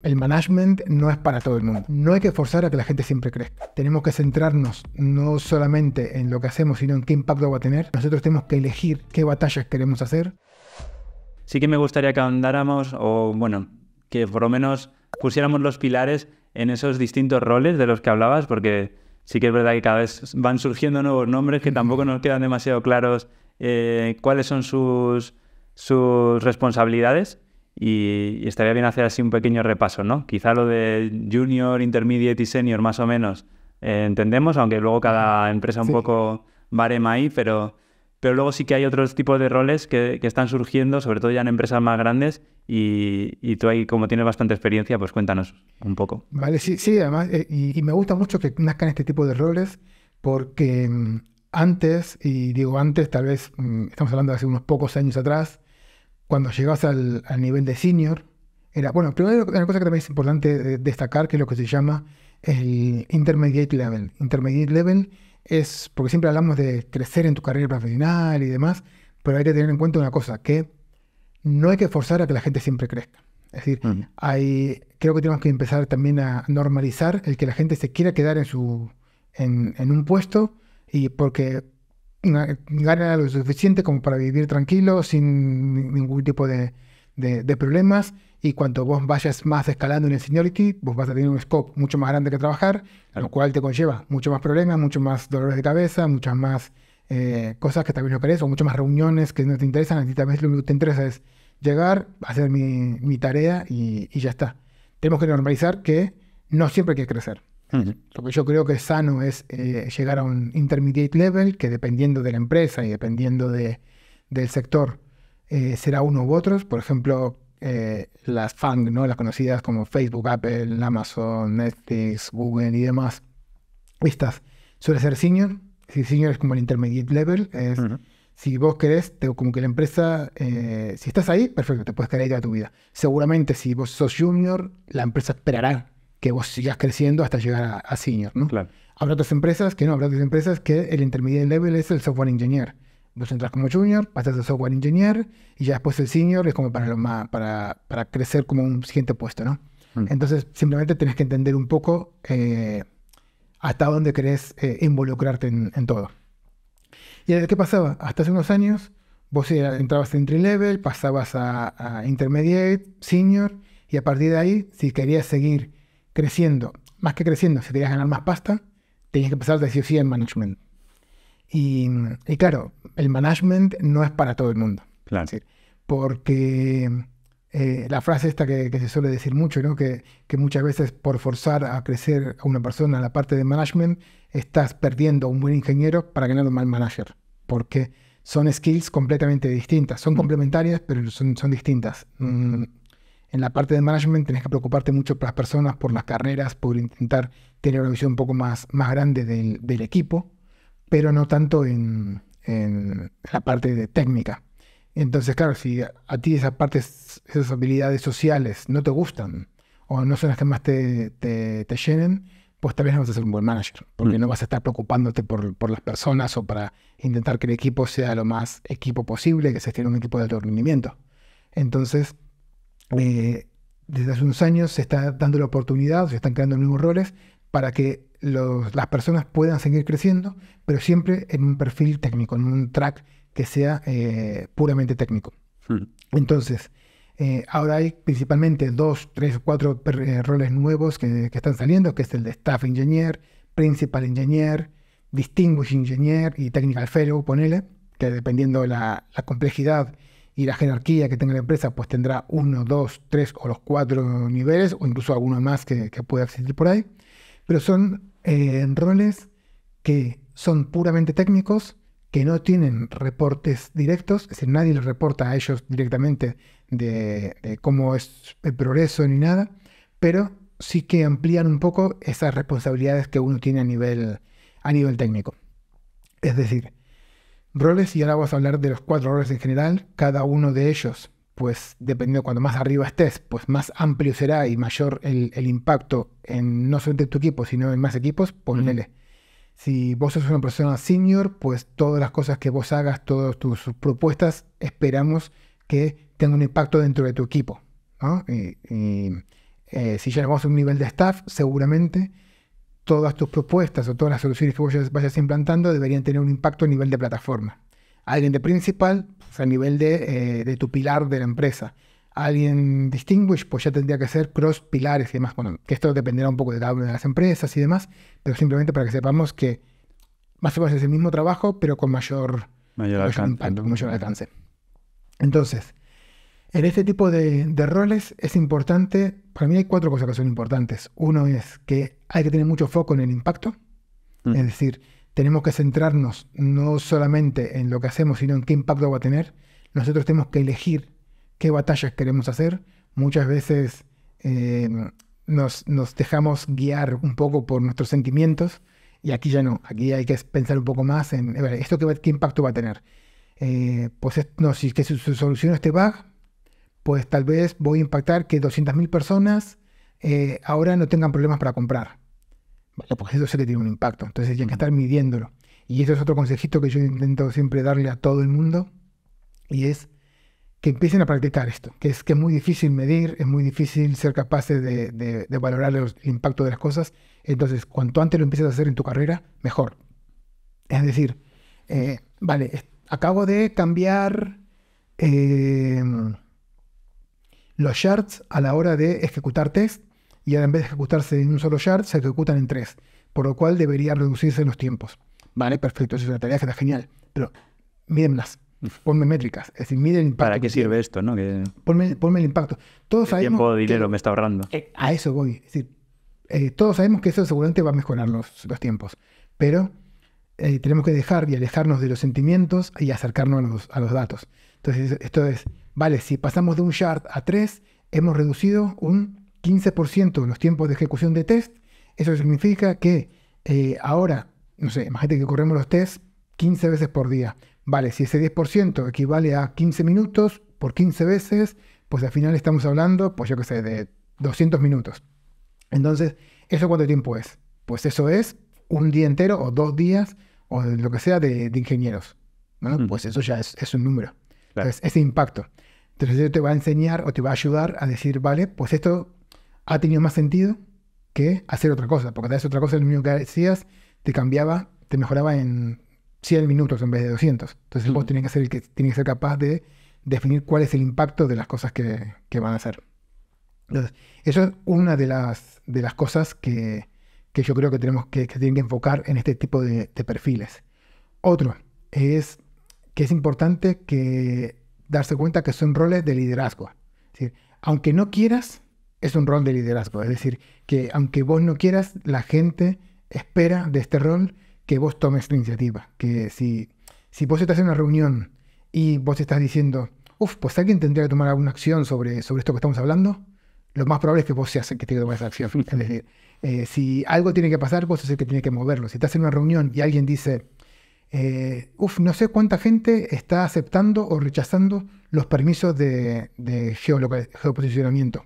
El management no es para todo el mundo. No hay que forzar a que la gente siempre crezca. Tenemos que centrarnos no solamente en lo que hacemos, sino en qué impacto va a tener. Nosotros tenemos que elegir qué batallas queremos hacer. Sí que me gustaría que andáramos, o bueno, que por lo menos pusiéramos los pilares en esos distintos roles de los que hablabas, porque sí que es verdad que cada vez van surgiendo nuevos nombres que tampoco nos quedan demasiado claros eh, cuáles son sus, sus responsabilidades. Y, estaría bien hacer así un pequeño repaso, ¿no? Quizá lo de junior, intermediate y senior más o menos eh, entendemos, aunque luego cada empresa un poco barema ahí, pero, pero luego sí que hay otros tipos de roles que, están surgiendo, sobre todo ya en empresas más grandes, y, tú ahí, como tienes bastante experiencia, pues cuéntanos un poco. Vale, sí, sí, además, eh, y, y, me gusta mucho que nazcan este tipo de roles, porque mm, antes, y digo antes, tal vez mm, estamos hablando de hace unos pocos años atrás, cuando llegas al, nivel de senior, era, bueno, primero una cosa que también es importante destacar, que es lo que se llama el intermediate level. Intermediate level es, porque siempre hablamos de crecer en tu carrera profesional y demás, pero hay que tener en cuenta una cosa, que no hay que forzar a que la gente siempre crezca. Es decir, mm. hay, creo que tenemos que empezar también a normalizar el que la gente se quiera quedar en, su, en, en un puesto y porque gana lo suficiente como para vivir tranquilo, sin ningún tipo de, problemas. Y cuando vos vayas más escalando en el seniority, vos vas a tener un scope mucho más grande que trabajar, lo cual te conlleva mucho más problemas, mucho más dolores de cabeza, muchas más eh, cosas que también no querés, o muchas más reuniones que no te interesan. A ti también lo que te interesa es llegar, hacer mi, tarea y, y ya está. Tenemos que normalizar que no siempre hay que crecer. Lo que yo creo que es sano es eh, llegar a un intermediate level que dependiendo de la empresa y dependiendo del sector eh, será uno u otro. Por ejemplo, eh, las FANG, ¿no? las conocidas como Facebook, Apple, Amazon, Netflix, Google y demás. Estas suele ser senior. Si senior es como el intermediate level, si vos querés, como que la empresa, si estás ahí, perfecto, te puedes quedar ahí toda tu vida. Seguramente si vos sos junior, la empresa esperará que vos sigas creciendo hasta llegar a, senior, ¿no? Claro. Habrá otras empresas que no, habrá otras empresas que el intermediate level es el software engineer. Vos entras como junior, pasas de software engineer y ya después el senior es como para, lo más, para, para crecer como un siguiente puesto, ¿no? Mm. Entonces simplemente tenés que entender un poco eh, hasta dónde querés eh, involucrarte en, todo. ¿Y qué pasaba? Hasta hace unos años vos entrabas en entry level, pasabas a, a intermediate, senior y a partir de ahí, si querías seguir creciendo, más que creciendo, si querías ganar más pasta, tenías que empezar a decir sí en management. Y, y, claro, el management no es para todo el mundo. Claro. porque eh, la frase esta que, que, se suele decir mucho, ¿no? que, que muchas veces por forzar a crecer a una persona en la parte de management, estás perdiendo a un buen ingeniero para ganar un mal manager. Porque son skills completamente distintas. Son mm. complementarias, pero son, son distintas. Mm, en la parte de management tenés que preocuparte mucho por las personas, por las carreras, por intentar tener una visión un poco más, más grande del, equipo, pero no tanto en, en, la parte de técnica. Entonces, claro, si a ti esas partes, esas habilidades sociales no te gustan o no son las que más te, te, llenen, pues tal vez no vas a ser un buen manager, porque mm. no vas a estar preocupándote por, por, las personas o para intentar que el equipo sea lo más equipo posible, que se esté en un equipo de alto rendimiento. Entonces, eh, desde hace unos años se está dando la oportunidad, se están creando nuevos roles para que las personas puedan seguir creciendo, pero siempre en un perfil técnico, en un track que sea eh, puramente técnico. Hmm. Entonces, eh, ahora hay principalmente dos, tres, cuatro roles nuevos que, están saliendo, que es el de Staff Engineer, Principal Engineer, Distinguished Engineer y Technical Fellow, ponele, que dependiendo la, la complejidad y la jerarquía que tenga la empresa pues tendrá uno, dos, tres o los cuatro niveles o incluso alguno más que, pueda existir por ahí, pero son eh, roles que son puramente técnicos, que no tienen reportes directos, es decir, nadie les reporta a ellos directamente de, cómo es el progreso ni nada, pero sí que amplían un poco esas responsabilidades que uno tiene a nivel, a nivel técnico. Es decir, roles y ahora vamos a hablar de los cuatro roles en general, cada uno de ellos, pues dependiendo cuando más arriba estés, pues más amplio será y mayor el, impacto en no solamente tu equipo, sino en más equipos, ponele. Si vos sos una persona senior, pues todas las cosas que vos hagas, todas tus propuestas, esperamos que tengan un impacto dentro de tu equipo. Y, eh, si ya a un nivel de staff, seguramente todas tus propuestas o todas las soluciones que vos vayas implantando deberían tener un impacto a nivel de plataforma. Alguien de principal, pues a nivel eh, de, tu pilar de la empresa. Alguien distinguished, pues ya tendría que ser cross pilares y demás. Bueno, que esto dependerá un poco de cada de las empresas y demás, pero simplemente para que sepamos que más o menos es el mismo trabajo, pero con mayor, Impacto, con mayor alcance. Entonces, en este tipo de, roles es importante, para mí hay cuatro cosas que son importantes. Uno es que hay que tener mucho foco en el impacto, mm. es decir, tenemos que centrarnos no solamente en lo que hacemos, sino en qué impacto va a tener. Nosotros tenemos que elegir qué batallas queremos hacer. Muchas veces eh, nos, nos, dejamos guiar un poco por nuestros sentimientos y aquí ya no, aquí hay que pensar un poco más en, ¿esto qué, impacto va a tener? Eh, pues no, si que su, su solución este bug pues tal vez voy a impactar que 200.000 personas eh, ahora no tengan problemas para comprar. Vale, pues eso sí que tiene un impacto. Entonces hay que estar midiéndolo. Y eso es otro consejito que yo intento siempre darle a todo el mundo. Y es que empiecen a practicar esto. Que es que es muy difícil medir, es muy difícil ser capaces de, valorar el impacto de las cosas. Entonces, cuanto antes lo empieces a hacer en tu carrera, mejor. Es decir, eh, vale, acabo de cambiar... Eh, los shards a la hora de ejecutar test y ahora en vez de ejecutarse en un solo shard se ejecutan en tres, por lo cual debería reducirse los tiempos. Vale, perfecto, esa es una tarea que está genial, pero mírenlas. Ponme métricas, es decir, miden el impacto. ¿Para qué sirve esto? ¿no? Que... Ponme, el impacto. Todos el dinero me está ahorrando. Eh, a eso voy. Es decir, eh, todos sabemos que eso seguramente va a mejorar los, tiempos, pero eh, tenemos que dejar y alejarnos de los sentimientos y acercarnos los, a los datos. Entonces, esto es Vale, si pasamos de un shard a 3, hemos reducido un 15% los tiempos de ejecución de test. Eso significa que eh, ahora, no sé, imagínate que corremos los tests 15 veces por día. Vale, si ese 10% equivale a 15 minutos por 15 veces, pues al final estamos hablando, pues yo que sé, de 200 minutos. Entonces, ¿eso cuánto tiempo es? Pues eso es un día entero o dos días o lo que sea de, ingenieros. Pues eso ya es, un número. Entonces, ese impacto. Entonces te va a enseñar o te va a ayudar a decir, vale, pues esto ha tenido más sentido que hacer otra cosa, porque hacer otra cosa lo mismo que decías, te cambiaba, te mejoraba en 100 minutos en vez de 200. Entonces vos mm. tienes que ser capaz de definir cuál es el impacto de las cosas que, van a hacer. Entonces, eso es una de las, cosas que, yo creo que tenemos que, tienen que enfocar en este tipo de perfiles. Otro es que es importante que darse cuenta que son roles de liderazgo. Es decir, aunque no quieras, es un rol de liderazgo. Es decir, que aunque vos no quieras, la gente espera de este rol que vos tomes la iniciativa. Que si, si vos estás en una reunión y vos estás diciendo, uff, pues alguien tendría que tomar alguna acción sobre, sobre esto que estamos hablando, lo más probable es que vos seas el que tenga que tomar esa acción. Es decir, eh, si algo tiene que pasar, vos sos el que tiene que moverlo. Si estás en una reunión y alguien dice, eh, uf, no sé cuánta gente está aceptando o rechazando los permisos de, de geoposicionamiento.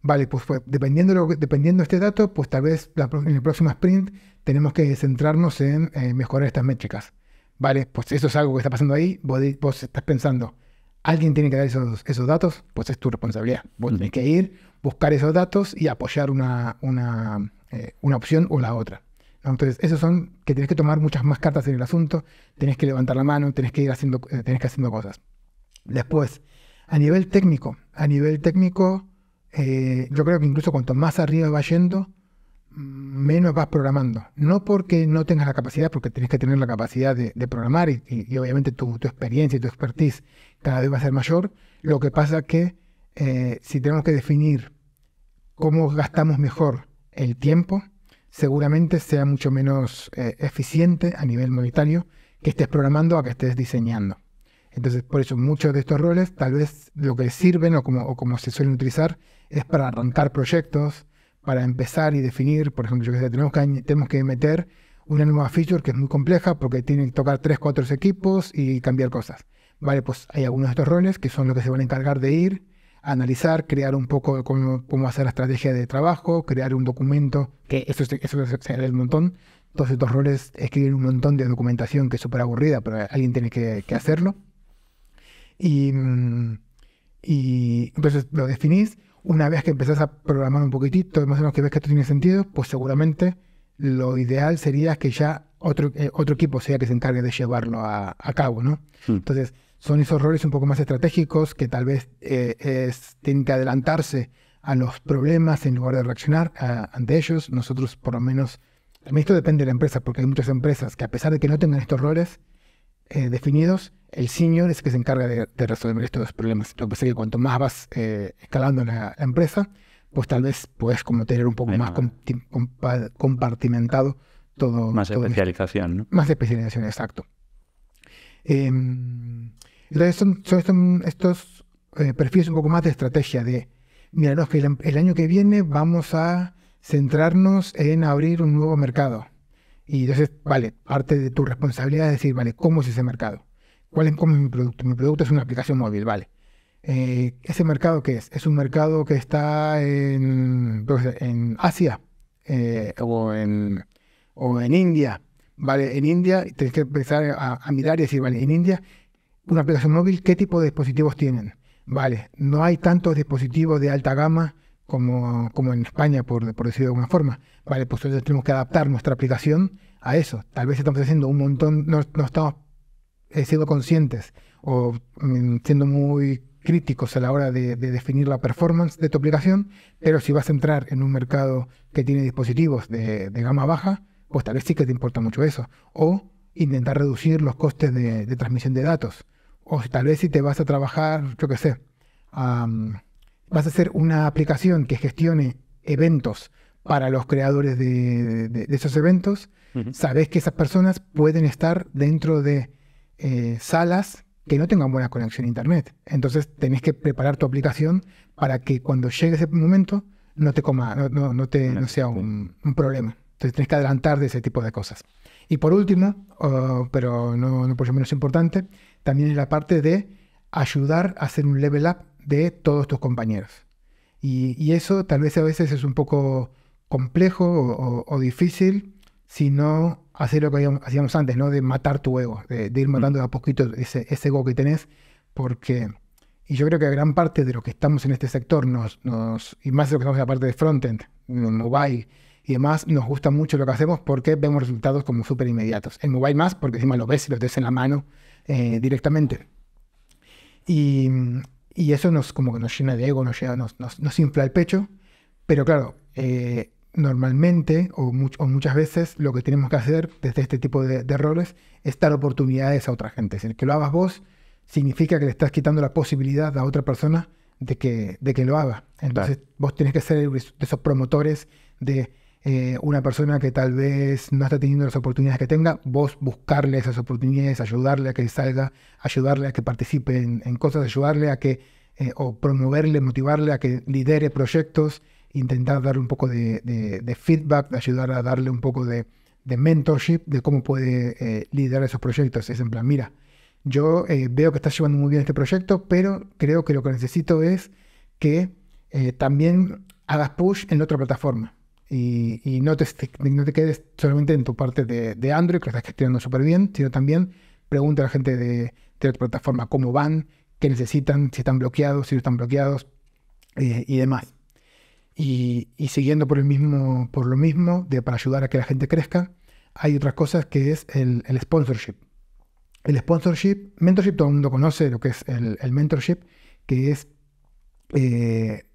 Vale, pues, pues dependiendo, de dependiendo este dato, pues tal vez en el próximo sprint tenemos que centrarnos en eh, mejorar estas métricas. Vale, pues eso es algo que está pasando ahí, vos, estás pensando, alguien tiene que dar esos, esos datos, pues es tu responsabilidad. Vos tenés que ir, buscar esos datos y apoyar una, una, eh, una opción o la otra. Entonces, esos son que tenés que tomar muchas más cartas en el asunto, tenés que levantar la mano, tenés que ir haciendo, eh, que haciendo cosas. Después, a nivel técnico, a nivel técnico, eh, yo creo que incluso cuanto más arriba vas yendo, mm, menos vas programando. No porque no tengas la capacidad, porque tenés que tener la capacidad de, programar y, obviamente tu, experiencia y tu expertise cada vez va a ser mayor. Lo que pasa es que eh, si tenemos que definir cómo gastamos mejor el tiempo, seguramente sea mucho menos eh, eficiente a nivel monetario que estés programando a que estés diseñando. Entonces, por eso muchos de estos roles tal vez lo que sirven o como, se suelen utilizar es para arrancar proyectos, para empezar y definir, por ejemplo, que tenemos que, tenemos que meter una nueva feature que es muy compleja porque tiene que tocar 3, 4 equipos y cambiar cosas. Vale, pues hay algunos de estos roles que son los que se van a encargar de ir analizar, crear un poco cómo, cómo hacer la estrategia de trabajo, crear un documento, que eso, eso es el montón. Entonces estos roles escriben un montón de documentación que es súper aburrida, pero alguien tiene que, hacerlo. Mm, y, entonces lo definís. Una vez que empezás a programar un poquitito, más o menos que ves que esto tiene sentido, pues seguramente lo ideal sería que ya otro, eh, otro equipo sea que se encargue de llevarlo a, cabo, ¿no? Hmm. Entonces, son esos roles un poco más estratégicos que tal vez eh, tienen que adelantarse a los problemas en lugar de reaccionar ante ellos. Nosotros, por lo menos, esto depende de la empresa, porque hay muchas empresas que a pesar de que no tengan estos roles eh, definidos, el senior es el que se encarga de, resolver estos problemas. Lo que pasa es que cuanto más vas eh, escalando la, empresa, pues tal vez puedes como tener un poco más compartimentado todo. Más especialización, ¿no? Más especialización, exacto. Eh, entonces son, estos eh, perfiles un poco más de estrategia, de, mira, que el, año que viene vamos a centrarnos en abrir un nuevo mercado. Y entonces, vale, parte de tu responsabilidad es decir, vale, ¿cómo es ese mercado? ¿Cuál es, cómo es mi producto? Mi producto es una aplicación móvil, vale. Eh, ¿Ese mercado qué es? ¿Es un mercado que está en, pues, Asia eh, o, en, o en India? Vale, en India, tienes que empezar a, mirar y decir, vale, en India, una aplicación móvil, ¿qué tipo de dispositivos tienen? Vale, no hay tantos dispositivos de alta gama como, como en España, por, por decirlo de alguna forma. Vale, pues tenemos que adaptar nuestra aplicación a eso. Tal vez estamos haciendo un montón, no, estamos eh, siendo conscientes o mm, siendo muy críticos a la hora de, definir la performance de tu aplicación, pero si vas a entrar en un mercado que tiene dispositivos de, gama baja, pues tal vez sí que te importa mucho eso. O intentar reducir los costes de transmisión de datos. O tal vez si te vas a trabajar, yo qué sé, vas a hacer una aplicación que gestione eventos para los creadores de, esos eventos, sabes que esas personas pueden estar dentro de eh, salas que no tengan buena conexión a Internet. Entonces tenés que preparar tu aplicación para que cuando llegue ese momento no te coma, no, sea un, problema. Entonces tenés que adelantar de ese tipo de cosas. Y por último, oh, pero no por lo menos importante, también es la parte de ayudar a hacer un level up de todos tus compañeros. Y, eso tal vez a veces es un poco complejo o, difícil si no hacer lo que hacíamos antes, ¿no? De matar tu ego, de, ir mm. matando de a poquito ese, ego que tenés, porque... Y yo creo que gran parte de lo que estamos en este sector, nos, nos, y más lo que estamos en la parte de frontend, mobile y demás, nos gusta mucho lo que hacemos porque vemos resultados como súper inmediatos. En mobile más, porque encima lo ves y lo tenés en la mano eh, directamente. Y, y, eso nos, como que nos llena de ego, nos, nos, infla el pecho, pero claro, eh, normalmente o, muchas veces lo que tenemos que hacer desde este tipo de, roles es dar oportunidades a otra gente. Es decir, que lo hagas vos significa que le estás quitando la posibilidad a otra persona de que, de que lo haga. Entonces, vos tienes que ser de esos promotores de eh, una persona que tal vez no está teniendo las oportunidades que tenga, vos buscarle esas oportunidades, ayudarle a que salga, ayudarle a que participe en, cosas, ayudarle a que, eh, o promoverle, motivarle a que lidere proyectos, intentar darle un poco de, feedback, ayudar a darle un poco de, mentorship, de cómo puede eh, liderar esos proyectos. Es en plan, mira, yo veo que estás llevando muy bien este proyecto, pero creo que lo que necesito es que también hagas push en la otra plataforma y, no, te, quedes solamente en tu parte de, Android, que lo estás gestionando súper bien, sino también pregunta a la gente de, de plataforma cómo van, qué necesitan, si están bloqueados, si no están bloqueados y demás. Y, siguiendo por, el mismo, por lo mismo, de, para ayudar a que la gente crezca, hay otras cosas que es el, sponsorship. El sponsorship, mentorship, todo el mundo conoce lo que es el, mentorship, que es eh,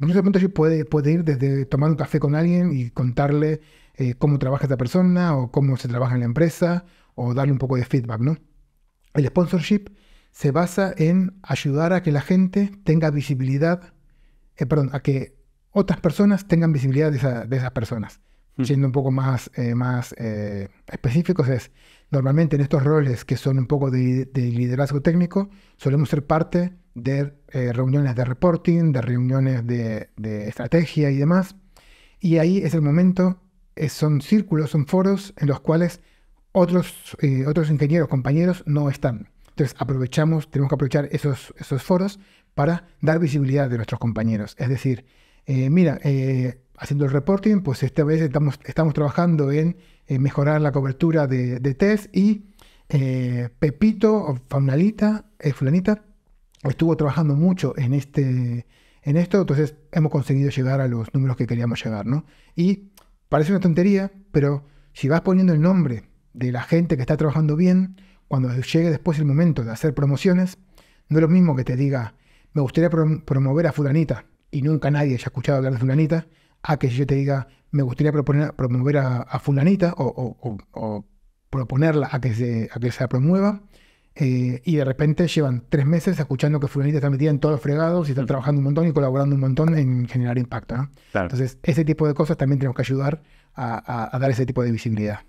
en ese puede, puede ir desde tomar un café con alguien y contarle eh, cómo trabaja esa persona o cómo se trabaja en la empresa o darle un poco de feedback, ¿no? El sponsorship se basa en ayudar a que la gente tenga visibilidad, eh, perdón, a que otras personas tengan visibilidad de, esas personas. Hmm. Siendo un poco más, eh, más específicos, es Normalmente en estos roles que son un poco de, liderazgo técnico, solemos ser parte de eh, reuniones de reporting, de reuniones de, estrategia y demás. Y ahí es el momento, eh, son círculos, son foros en los cuales otros, eh, otros ingenieros, compañeros no están. Entonces aprovechamos, tenemos que aprovechar esos, esos foros para dar visibilidad de nuestros compañeros. Es decir, mira, haciendo el reporting, pues esta vez estamos, estamos trabajando en, mejorar la cobertura de, test y eh, Pepito Faunalita, eh, Fulanita, estuvo trabajando mucho en, este, en esto, entonces hemos conseguido llegar a los números que queríamos llegar, ¿no? Y parece una tontería, pero si vas poniendo el nombre de la gente que está trabajando bien, cuando llegue después el momento de hacer promociones, no es lo mismo que te diga, me gustaría promover a fulanita, y nunca nadie haya escuchado hablar de fulanita, a que yo te diga, me gustaría promover a, fulanita o, proponerla a que se, a que se la promueva. Eh, y de repente llevan tres meses escuchando que fulanita está metida en todos los fregados y están mm. trabajando un montón y colaborando un montón en generar impacto. Entonces, ese tipo de cosas también tenemos que ayudar a dar ese tipo de visibilidad.